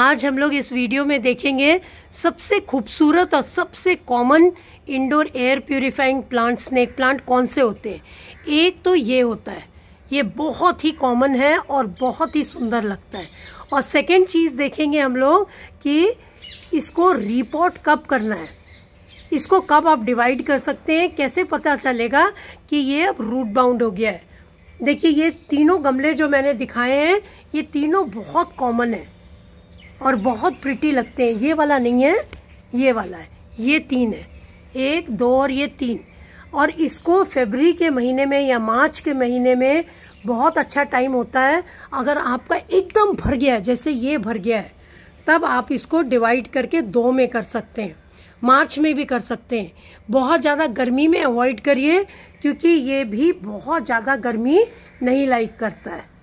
आज हम लोग इस वीडियो में देखेंगे सबसे खूबसूरत और सबसे common indoor air purifying plant snake plant कौन से होते हैं एक तो ये होता है ये बहुत ही कॉमन है और बहुत ही सुंदर लगता है और सेकेंड चीज़ देखेंगे हम लोग कि इसको रिपोर्ट कब करना है इसको कब आप डिवाइड कर सकते हैं कैसे पता चलेगा कि ये अब रूट बाउंड हो गया है देखिए ये तीनों गमले जो मैंने दिखाए हैं ये तीनों बहुत कॉमन है और बहुत प्रिटी लगते हैं ये वाला नहीं है ये वाला है ये तीन है एक दो और ये तीन और इसको फेबरी के महीने में या मार्च के महीने में बहुत अच्छा टाइम होता है अगर आपका एकदम भर गया है जैसे ये भर गया है तब आप इसको डिवाइड करके दो में कर सकते हैं मार्च में भी कर सकते हैं बहुत ज़्यादा गर्मी में अवॉइड करिए क्योंकि ये भी बहुत ज़्यादा गर्मी नहीं लाइक करता है